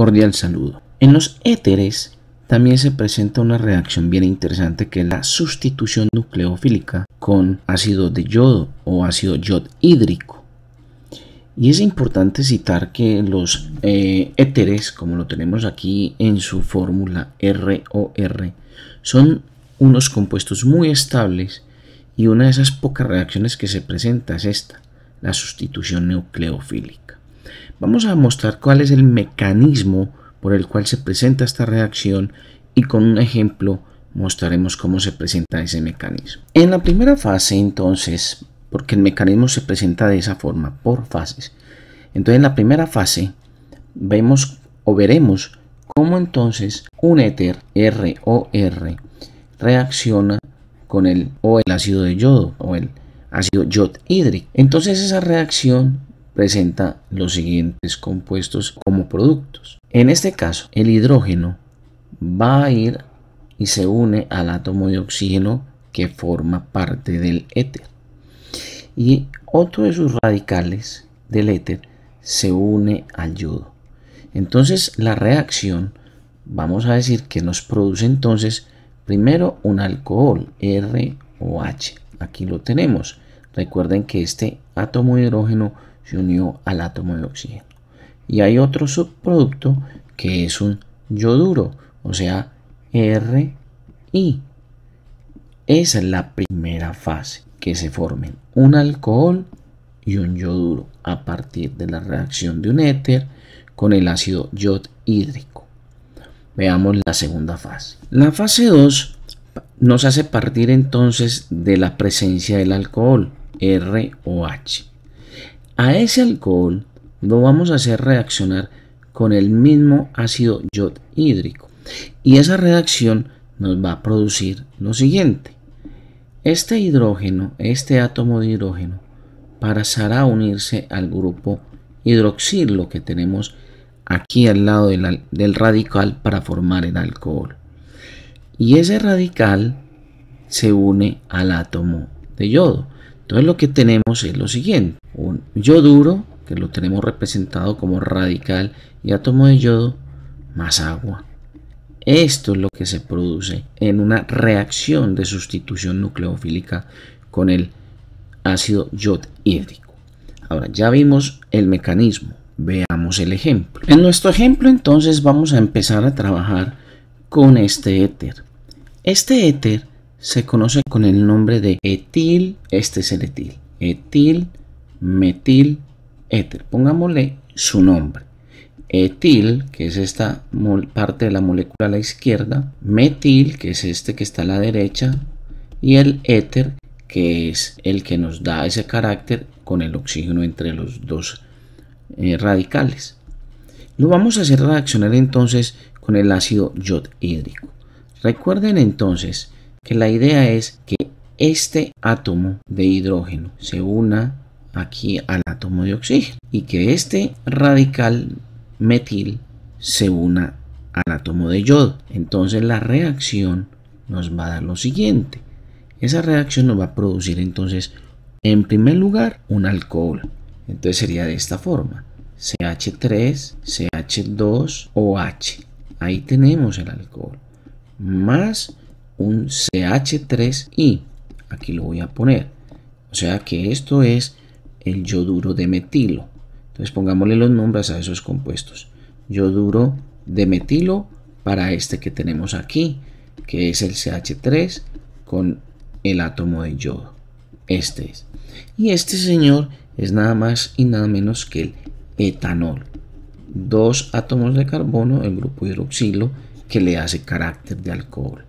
cordial saludo. En los éteres también se presenta una reacción bien interesante que es la sustitución nucleofílica con ácido de yodo o ácido hídrico. Y es importante citar que los eh, éteres, como lo tenemos aquí en su fórmula ROR, son unos compuestos muy estables y una de esas pocas reacciones que se presenta es esta, la sustitución nucleofílica. Vamos a mostrar cuál es el mecanismo por el cual se presenta esta reacción y con un ejemplo mostraremos cómo se presenta ese mecanismo. En la primera fase entonces, porque el mecanismo se presenta de esa forma, por fases. Entonces en la primera fase vemos o veremos cómo entonces un éter ROR reacciona con el o el ácido de yodo o el ácido hídrico Entonces esa reacción presenta los siguientes compuestos como productos. En este caso, el hidrógeno va a ir y se une al átomo de oxígeno que forma parte del éter. Y otro de sus radicales del éter se une al yodo. Entonces la reacción, vamos a decir que nos produce entonces primero un alcohol, ROH. Aquí lo tenemos. Recuerden que este átomo de hidrógeno se unió al átomo de oxígeno. Y hay otro subproducto que es un yoduro, o sea, RI. Esa es la primera fase, que se formen un alcohol y un yoduro a partir de la reacción de un éter con el ácido hídrico Veamos la segunda fase. La fase 2 nos hace partir entonces de la presencia del alcohol, ROH. A ese alcohol lo vamos a hacer reaccionar con el mismo ácido hídrico Y esa reacción nos va a producir lo siguiente. Este hidrógeno, este átomo de hidrógeno, pasará a unirse al grupo hidroxilo que tenemos aquí al lado del radical para formar el alcohol. Y ese radical se une al átomo de yodo. Entonces lo que tenemos es lo siguiente, un yoduro, que lo tenemos representado como radical y átomo de yodo más agua. Esto es lo que se produce en una reacción de sustitución nucleofílica con el ácido hídrico. Ahora, ya vimos el mecanismo, veamos el ejemplo. En nuestro ejemplo entonces vamos a empezar a trabajar con este éter. Este éter se conoce con el nombre de etil, este es el etil, etil, metil, éter. Pongámosle su nombre. Etil, que es esta parte de la molécula a la izquierda, metil, que es este que está a la derecha, y el éter, que es el que nos da ese carácter con el oxígeno entre los dos eh, radicales. Lo vamos a hacer reaccionar entonces con el ácido hídrico, Recuerden entonces que la idea es que este átomo de hidrógeno se una aquí al átomo de oxígeno y que este radical metil se una al átomo de yodo. Entonces la reacción nos va a dar lo siguiente. Esa reacción nos va a producir entonces en primer lugar un alcohol. Entonces sería de esta forma. CH3, CH2, OH. Ahí tenemos el alcohol. Más un CH3I. Aquí lo voy a poner. O sea que esto es el yoduro de metilo. Entonces pongámosle los nombres a esos compuestos. Yoduro de metilo para este que tenemos aquí, que es el CH3 con el átomo de yodo. Este es. Y este señor es nada más y nada menos que el etanol. Dos átomos de carbono, el grupo hidroxilo, que le hace carácter de alcohol.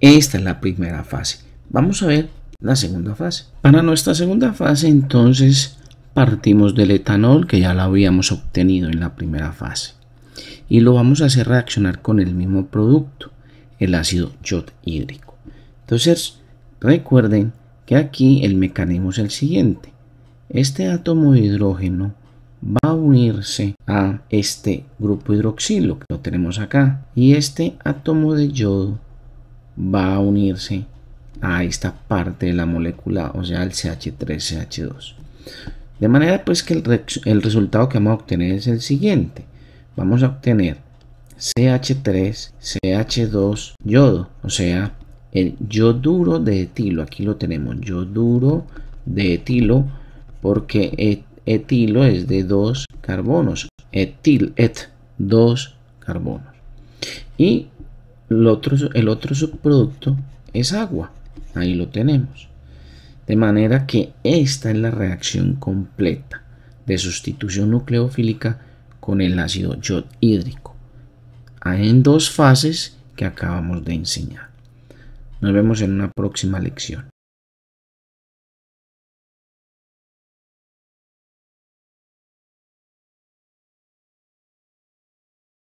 Esta es la primera fase. Vamos a ver la segunda fase. Para nuestra segunda fase entonces partimos del etanol que ya lo habíamos obtenido en la primera fase y lo vamos a hacer reaccionar con el mismo producto, el ácido hídrico. Entonces recuerden que aquí el mecanismo es el siguiente. Este átomo de hidrógeno va a unirse a este grupo hidroxilo que lo tenemos acá y este átomo de yodo va a unirse a esta parte de la molécula, o sea, el CH3CH2. De manera pues que el, el resultado que vamos a obtener es el siguiente. Vamos a obtener CH3CH2 yodo, o sea, el yoduro de etilo. Aquí lo tenemos, yoduro de etilo, porque etilo es de dos carbonos, etil, et, dos carbonos. Y el otro, el otro subproducto es agua. Ahí lo tenemos. De manera que esta es la reacción completa de sustitución nucleofílica con el ácido hídrico. En dos fases que acabamos de enseñar. Nos vemos en una próxima lección.